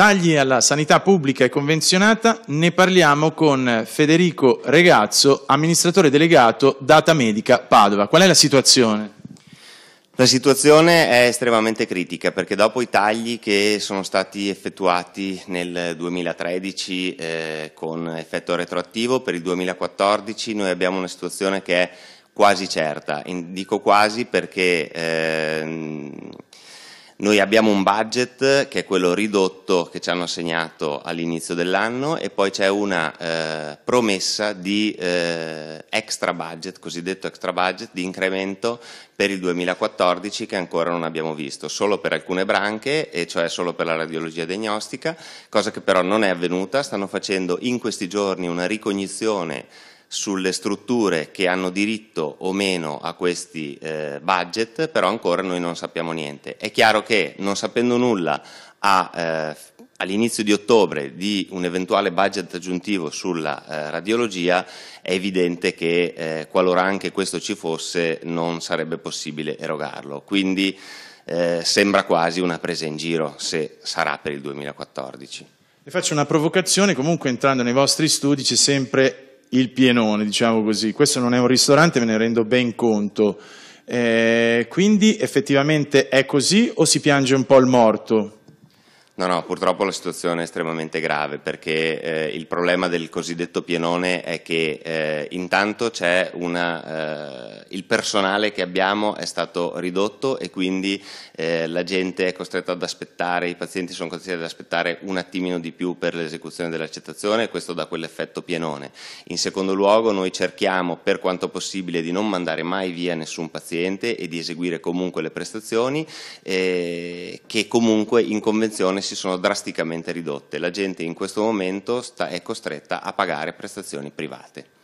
Tagli alla sanità pubblica e convenzionata, ne parliamo con Federico Regazzo, amministratore delegato Data Medica Padova. Qual è la situazione? La situazione è estremamente critica perché dopo i tagli che sono stati effettuati nel 2013 eh, con effetto retroattivo, per il 2014 noi abbiamo una situazione che è quasi certa. dico quasi perché eh, noi abbiamo un budget che è quello ridotto che ci hanno assegnato all'inizio dell'anno e poi c'è una eh, promessa di eh, extra budget, cosiddetto extra budget, di incremento per il 2014 che ancora non abbiamo visto, solo per alcune branche e cioè solo per la radiologia diagnostica, cosa che però non è avvenuta, stanno facendo in questi giorni una ricognizione sulle strutture che hanno diritto o meno a questi eh, budget, però ancora noi non sappiamo niente. È chiaro che non sapendo nulla eh, all'inizio di ottobre di un eventuale budget aggiuntivo sulla eh, radiologia, è evidente che eh, qualora anche questo ci fosse non sarebbe possibile erogarlo. Quindi eh, sembra quasi una presa in giro se sarà per il 2014. Le faccio una provocazione, comunque entrando nei vostri studi c'è sempre il pienone, diciamo così. Questo non è un ristorante, me ne rendo ben conto. Eh, quindi effettivamente è così o si piange un po' il morto? No, no, purtroppo la situazione è estremamente grave perché eh, il problema del cosiddetto pienone è che eh, intanto una, eh, il personale che abbiamo è stato ridotto e quindi eh, la gente è costretta ad aspettare, i pazienti sono costretti ad aspettare un attimino di più per l'esecuzione dell'accettazione e questo dà quell'effetto pienone. In secondo luogo noi cerchiamo per quanto possibile di non mandare mai via nessun paziente e di eseguire comunque le prestazioni eh, che comunque in convenzione si sono drasticamente ridotte. La gente in questo momento sta, è costretta a pagare prestazioni private.